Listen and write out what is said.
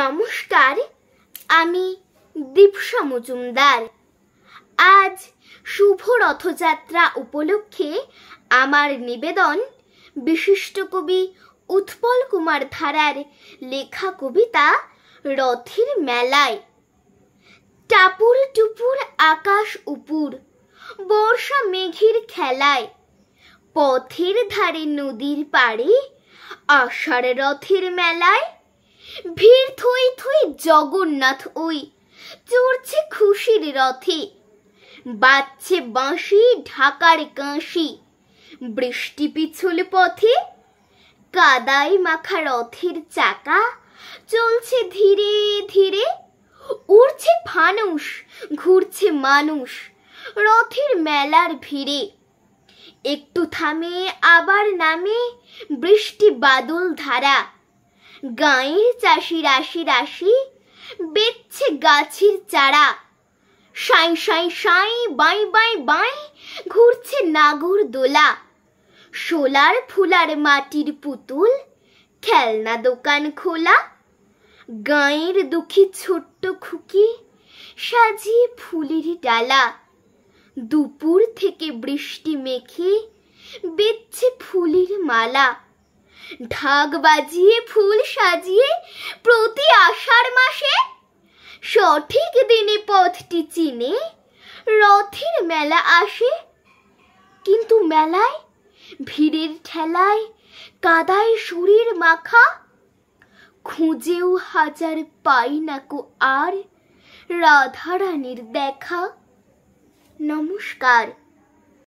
নমস্কার আমি দীপসা মজুমদার আজ শুভ রথযাত্রা উপলক্ষে আমার নিবেদন বিশিষ্ট কবি উৎপল কুমার ধারার লেখা কবিতা রথের মেলায় টাপুর টুপুর আকাশ উপুর বর্ষা মেঘের খেলায় পথের ধারে নদীর পাড়ে আষাঢ় রথের মেলায় ভিড় থই থই জগন্নাথ ওই চড়ছে খুশির রথে বাঁচছে বাঁশি ঢাকার কাঁসি বৃষ্টি পিছল পথে কাদাই মাখা রথের চাকা চলছে ধীরে ধীরে উড়ছে ফানুষ ঘুরছে মানুষ রথের মেলার ভিড়ে একটু থামে আবার নামে বৃষ্টি বাদল ধারা গাঁয়ের চাষি রাশি রাশি বেচ্ছে গাছের চারা সাঁই সাঁই সাঁই বাঁই বাঁই বাঁই ঘুরছে নাগর দোলা সোলার ফুলার মাটির পুতুল খেলনা দোকান খোলা গাঁয়ের দুঃখী ছোট্ট খুকি সাজিয়ে ফুলের ডালা দুপুর থেকে বৃষ্টি মেখে বেচ্ছে ফুলের মালা ঢাক বাজিয়ে ফুল সাজিয়ে প্রতি আষাঢ় মাসে সঠিক দিনে পথটি চিনে রথের মেলা আসে কিন্তু মেলায় ভিড়ের ঠেলায় কাদায় সুরের মাখা খুঁজেও হাজার পাই না কো আর রাধারানীর দেখা নমস্কার